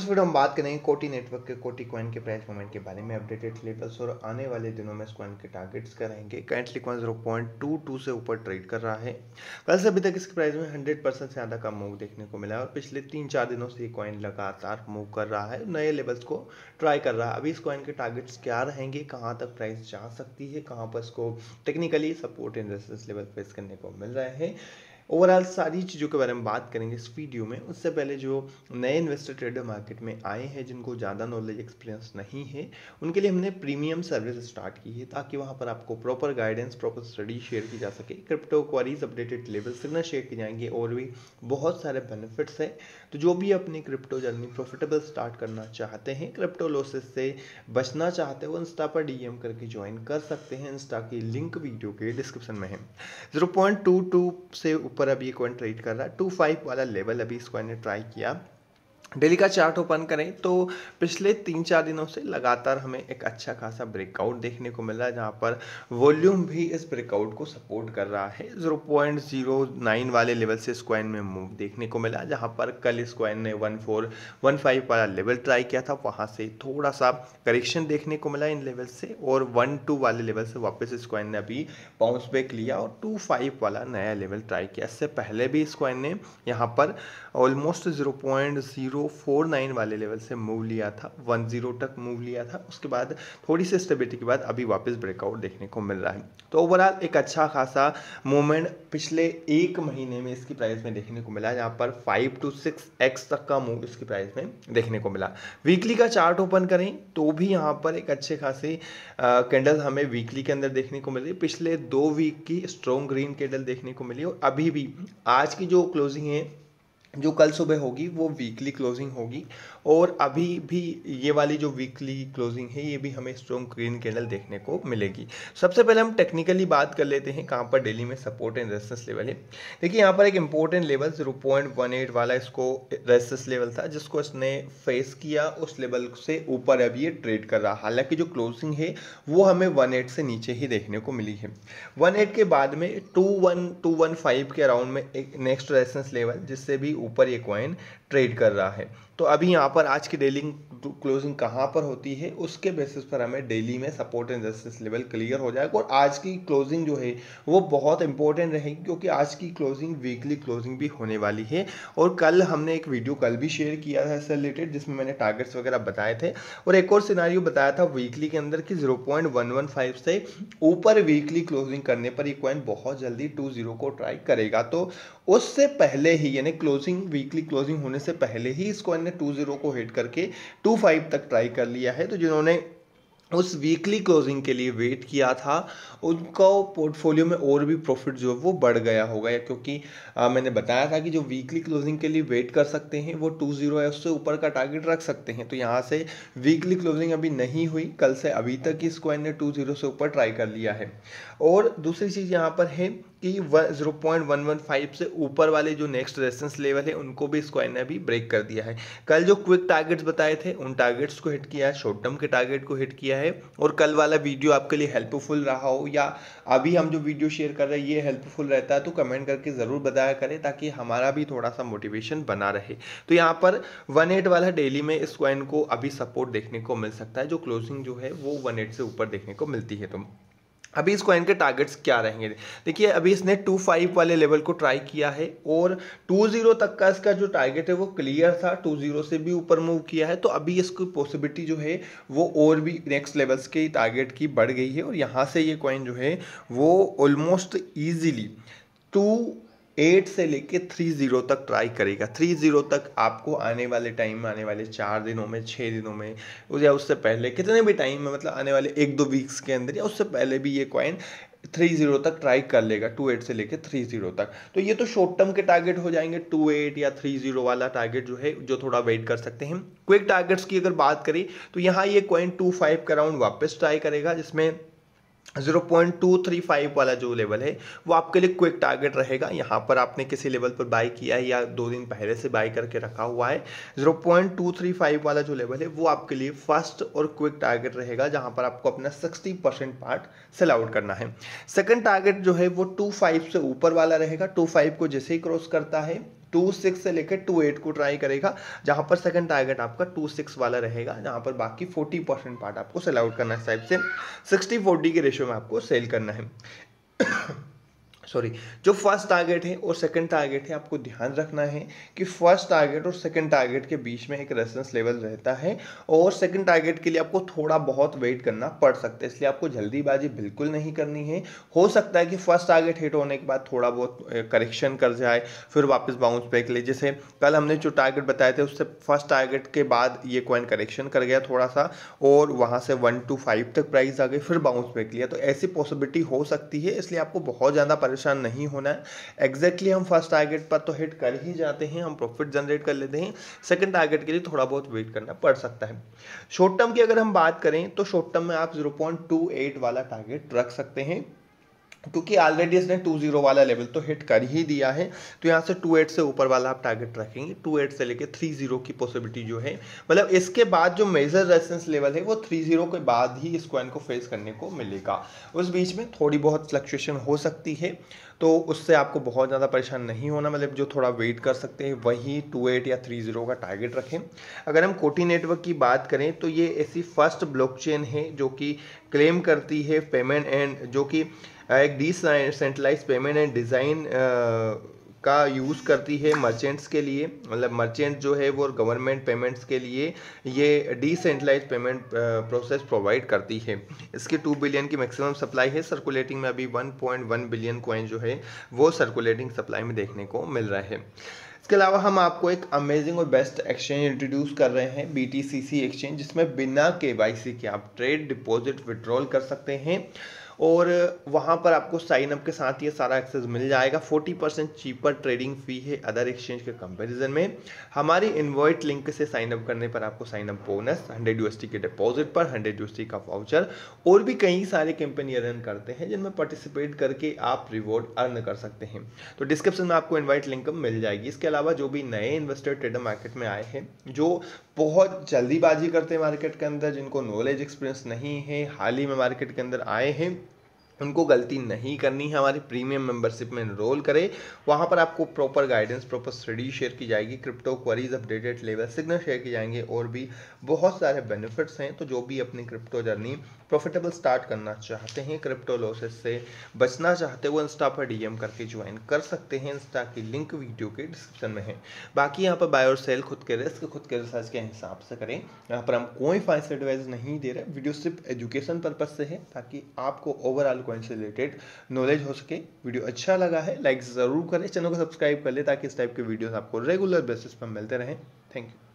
इस वीडियो तो हम बात करेंगे कोटी नेटवर्क के कोटी कॉइन के प्राइस मूवमेंट के बारे में अपडेटेड लेवल्स और आने वाले दिनों में इस कॉइन के टारगेट्स क्या रहेंगे currently coin zero point two two से ऊपर ट्रेड कर रहा है कल से अभी तक इसके प्राइस में हंड्रेड परसेंट से ज़्यादा का मूव देखने को मिला है और पिछले तीन चार दिनों से ये कॉइन लगातार मूव कर रहा है नए लेवल्स को ट्राई कर रहा है अभी इस कॉइन के टारगेट्स क्या रहेंगे कहाँ तक प्राइस जा सकती है कहाँ पर इसको technically support and resistance level face करने को मिल रहे हैं ओवरऑल सारी चीज़ों के बारे में बात करेंगे इस वीडियो में उससे पहले जो नए इन्वेस्टर ट्रेडर मार्केट में आए हैं जिनको ज़्यादा नॉलेज एक्सपीरियंस नहीं है उनके लिए हमने प्रीमियम सर्विस स्टार्ट की है ताकि वहाँ पर आपको proper guidance proper study share की जा सके crypto queries updated level signal share की जाएंगे और भी बहुत सारे बेनिफिट्स हैं तो जो भी अपनी क्रिप्टो जर्नी प्रॉफिटेबल स्टार्ट करना चाहते हैं क्रिप्टो लॉसेस से बचना चाहते हैं वो इंस्टा पर डी करके ज्वाइन कर सकते हैं इंस्टा की लिंक वीडियो के डिस्क्रिप्शन में है जीरो पॉइंट टू टू से ऊपर अभी ये कॉइन ट्रेड कर रहा है टू फाइव वाला लेवल अभी इस कॉइन ने ट्राई किया डेली का चार्ट ओपन करें तो पिछले तीन चार दिनों से लगातार हमें एक अच्छा खासा ब्रेकआउट देखने को मिला जहां जहाँ पर वॉल्यूम भी इस ब्रेकआउट को सपोर्ट कर रहा है जीरो पॉइंट जीरो नाइन वाले लेवल से स्क्वाइन में मूव देखने को मिला जहाँ पर कल स्क्वाइन ने वन फोर वन फाइव वाला लेवल ट्राई किया था वहाँ से थोड़ा सा करेक्शन देखने को मिला इन लेवल से और वन टू वाले लेवल से वापस स्क्वाइन ने अभी बाउंस बैक लिया और टू फाइव वाला नया लेवल ट्राई किया इससे पहले भी स्क्वाइन ने यहाँ पर almost zero point zero zero four nine वाले लेवल से मूव लिया था वन जीरो तक मूव लिया था उसके बाद थोड़ी सी स्टेबिलिटी के बाद अभी वापस ब्रेकआउट देखने को मिल रहा है तो ओवरऑल एक अच्छा खासा मूवमेंट पिछले एक महीने में इसकी प्राइस में देखने को मिला यहाँ पर फाइव टू सिक्स एक्स तक का मूव इसकी प्राइस में देखने को मिला वीकली का चार्ट ओपन करें तो भी यहाँ पर एक अच्छे खासे कैंडल हमें वीकली के अंदर देखने को मिल रही पिछले दो वीक की स्ट्रॉन्ग ग्रीन कैंडल देखने को मिली और अभी भी आज की जो क्लोजिंग है जो कल सुबह होगी वो वीकली क्लोजिंग होगी और अभी भी ये वाली जो वीकली क्लोजिंग है ये भी हमें स्ट्रॉन्ग ग्रीन कैंडल देखने को मिलेगी सबसे पहले हम टेक्निकली बात कर लेते हैं कहाँ पर डेली में सपोर्ट एंड रेजिस्टेंस लेवल है देखिए यहाँ पर एक important level zero point one eight वाला इसको रेजिस्टेंस लेवल था जिसको इसने फेस किया उस लेवल से ऊपर अभी ये ट्रेड कर रहा हालांकि जो क्लोजिंग है वो हमें वन एट से नीचे ही देखने को मिली है वन एट के बाद में two one two one five के अराउंड में एक नेक्स्ट रेसेंस लेवल जिससे भी ऊपर ये क्वाइन ट्रेड कर रहा है तो अभी यहाँ पर आज की डेली क्लोजिंग कहाँ पर होती है उसके बेसिस पर हमें डेली में support and resistance level clear हो जाएगा और आज की क्लोजिंग जो है वो बहुत इंपॉर्टेंट रहेगी क्योंकि आज की क्लोजिंग वीकली क्लोजिंग भी होने वाली है और कल हमने एक वीडियो कल भी शेयर किया था इससे रिलेटेड जिसमें मैंने टारगेट्स वगैरह बताए थे और एक और सिनारियो बताया था वीकली के अंदर कि जीरो से ऊपर वीकली क्लोजिंग करने पर ये कॉइन बहुत जल्दी टू जीरो को ट्राई करेगा तो उससे पहले ही यानी क्लोजिंग वीकली क्लोजिंग होने से पहले ही इस कॉइन ने टू ज़ीरो को हिट करके टू फाइव तक ट्राई कर लिया है तो जिन्होंने उस वीकली क्लोजिंग के लिए वेट किया था उनका पोर्टफोलियो में और भी प्रॉफिट जो है वो बढ़ गया होगा या क्योंकि आ, मैंने बताया था कि जो वीकली क्लोजिंग के लिए वेट कर सकते हैं वो टू जीरो है उससे ऊपर का टारगेट रख सकते हैं तो यहाँ से वीकली क्लोजिंग अभी नहीं हुई कल से अभी तक इस क्वाइन ने टू जीरो से ऊपर ट्राई कर लिया है और दूसरी चीज़ यहाँ पर है कि zero point one one five से ऊपर वाले जो नेक्स्ट रेजिस्टेंस लेवल है उनको भी स्क्वायर ने अभी ब्रेक कर दिया है कल जो क्विक टारगेट्स बताए थे उन टारगेट्स को हिट किया है शॉर्ट टर्म के टारगेट को हिट किया है और कल वाला वीडियो आपके लिए हेल्पफुल रहा हो या अभी हम जो वीडियो शेयर कर रहे हैं ये हेल्पफुल रहता है तो कमेंट करके ज़रूर बताया करें ताकि हमारा भी थोड़ा सा मोटिवेशन बना रहे तो यहाँ पर वन एट वाला डेली में इस कॉइन को अभी सपोर्ट देखने को मिल सकता है जो क्लोजिंग जो है वो वन एट से ऊपर देखने को मिलती है तो अभी इस कॉइन के टारगेट्स क्या रहेंगे देखिए अभी इसने टू फाइव वाले लेवल को ट्राई किया है और टू जीरो तक का इसका जो टारगेट है वो क्लियर था टू जीरो से भी ऊपर मूव किया है तो अभी इसकी पॉसिबिलिटी जो है वो और भी नेक्स्ट लेवल्स के टारगेट की बढ़ गई है और यहाँ से ये कॉइन जो है वो ऑलमोस्ट ईजिली टू एट से लेके थ्री ज़ीरो तक ट्राई करेगा थ्री ज़ीरो तक आपको आने वाले टाइम में आने वाले चार दिनों में छः दिनों में या उससे पहले कितने भी टाइम में मतलब आने वाले एक दो वीक्स के अंदर या उससे पहले भी ये कॉइन थ्री जीरो तक ट्राई कर लेगा टू एट से लेके थ्री जीरो तक तो ये तो शॉर्ट टर्म के टारगेट हो जाएंगे टू एट या थ्री जीरो वाला टारगेट जो है जो थोड़ा वेट कर सकते हैं क्विक टारगेट्स की अगर बात करें तो यहाँ ये कॉइन टू फाइव का राउंड वापस ट्राई करेगा जिसमें zero point two three five वाला जो लेवल है वो आपके लिए क्विक टारगेट रहेगा यहाँ पर आपने किसी लेवल पर बाई किया है या दो दिन पहले से बाई करके रखा हुआ है zero point two three five वाला जो लेवल है वो आपके लिए फर्स्ट और क्विक टारगेट रहेगा जहाँ पर आपको अपना sixty percent part sell out करना है सेकेंड टारगेट जो है वो टू फाइव से ऊपर वाला रहेगा टू फाइव को जैसे ही क्रॉस करता है टू सिक्स से लेकर टू एट को ट्राई करेगा जहां पर सेकंड टारगेट आपका टू सिक्स वाला रहेगा जहां पर बाकी फोर्टी परसेंट पार्ट आपको सेल आउट करना है साइड से सिक्सटी फोर्टी के रेशियो में आपको सेल करना है सॉरी जो फर्स्ट टारगेट है और सेकंड टारगेट है आपको ध्यान रखना है कि फर्स्ट टारगेट और सेकंड टारगेट के बीच में एक रेसेंस लेवल रहता है और सेकंड टारगेट के लिए आपको थोड़ा बहुत वेट करना पड़ सकता है इसलिए आपको जल्दीबाजी बिल्कुल नहीं करनी है हो सकता है कि फर्स्ट टारगेट हिट होने के बाद थोड़ा बहुत करेक्शन कर जाए फिर वापस बाउंस बैक ले जैसे कल हमने जो टारगेट बताए थे उससे फर्स्ट टारगेट के बाद ये क्वाइन करेक्शन कर गया थोड़ा सा और वहाँ से वन टू फाइव तक प्राइस आ गई फिर बाउंस बैक लिया तो ऐसी पॉसिबिलिटी हो सकती है इसलिए आपको बहुत ज़्यादा परेशान नहीं होना है एग्जैक्टली exactly हम फर्स्ट टारगेट पर तो हिट कर ही जाते हैं हम प्रॉफिट जनरेट कर लेते हैं सेकंड टारगेट के लिए थोड़ा बहुत वेट करना पड़ सकता है शॉर्ट टर्म की अगर हम बात करें तो शॉर्ट टर्म में आप जीरो वाला टारगेट रख सकते हैं क्योंकि ऑलरेडी इसने टू जीरो वाला लेवल तो हिट कर ही दिया है तो यहाँ से टू एट से ऊपर वाला आप टारगेट रखेंगे टू एट से लेके थ्री जीरो की पॉसिबिलिटी जो है मतलब इसके बाद जो मेजर रेजिस्टेंस लेवल है वो थ्री जीरो के बाद ही इस क्वाइन को फेस करने को मिलेगा उस बीच में थोड़ी बहुत फ्लक्चुएशन हो सकती है तो उससे आपको बहुत ज़्यादा परेशान नहीं होना मतलब जो थोड़ा वेट कर सकते हैं वही टू एट या थ्री ज़ीरो का टारगेट रखें अगर हम कोटी नेटवर्क की बात करें तो ये ऐसी फर्स्ट ब्लॉकचेन है जो कि क्लेम करती है पेमेंट एंड जो कि एक डिसेंट्रलाइज पेमेंट एंड डिज़ाइन का यूज़ करती है मर्चेंट्स के लिए मतलब मर्चेंट जो है वो गवर्नमेंट पेमेंट्स के लिए ये डिसेंट्रलाइज पेमेंट प्रोसेस प्रोवाइड करती है इसकी टू बिलियन की मैक्सिमम सप्लाई है सर्कुलेटिंग में अभी one point one billion coin जो है वो सर्कुलेटिंग सप्लाई में देखने को मिल रहा है इसके अलावा हम आपको एक अमेजिंग और बेस्ट एक्सचेंज इंट्रोड्यूस कर रहे हैं बी एक्सचेंज जिसमें बिना के के आप ट्रेड डिपॉजिट विड्रॉल कर सकते हैं और वहाँ पर आपको साइन अप के साथ ये सारा एक्सेस मिल जाएगा 40 परसेंट चीपर ट्रेडिंग फ़ी है अदर एक्सचेंज के कंपैरिजन में हमारी इन्वाइट लिंक से साइन अप करने पर आपको साइन अप बोनस 100 यूएसटी के डिपॉजिट पर 100 यूएसटी का वाउचर और भी कई सारे कैंपेन ये रन करते हैं जिनमें पार्टिसिपेट करके आप रिवॉर्ड अर्न कर सकते हैं तो डिस्क्रिप्शन में आपको इन्वाइट लिंक मिल जाएगी इसके अलावा जो भी नए इन्वेस्टर ट्रेडर मार्केट में आए हैं जो बहुत जल्दीबाजी करते हैं मार्केट के अंदर जिनको नॉलेज एक्सपीरियंस नहीं है हाल ही में मार्केट के अंदर आए हैं उनको गलती नहीं करनी है हमारी प्रीमियम मेंबरशिप में इनरोल करें वहाँ पर आपको proper guidance proper study share की जाएगी crypto queries updated level signal share किए जाएंगे और भी बहुत सारे बेनिफिट्स हैं तो जो भी अपनी क्रिप्टो जर्नी प्रॉफिटेबल स्टार्ट करना चाहते हैं क्रिप्टो लॉसेस से बचना चाहते हैं वो इंस्टा पर डीएम करके ज्वाइन कर सकते हैं इंस्टा की लिंक वीडियो के डिस्क्रिप्शन में है बाकी यहाँ पर बाय और सेल खुद के रिस्क खुद के रिसर्च के हिसाब से करें यहाँ पर हम कोई फाइनेंस एडवाइस नहीं दे रहे वीडियो सिर्फ एजुकेशन पर्पज से है ताकि आपको ओवरऑल कॉइन से रिलेटेड नॉलेज हो सके वीडियो अच्छा लगा है लाइक ज़रूर करें चैनल को सब्सक्राइब कर लें ताकि इस टाइप के वीडियोस आपको रेगुलर बेसिस पर मिलते रहें थैंक यू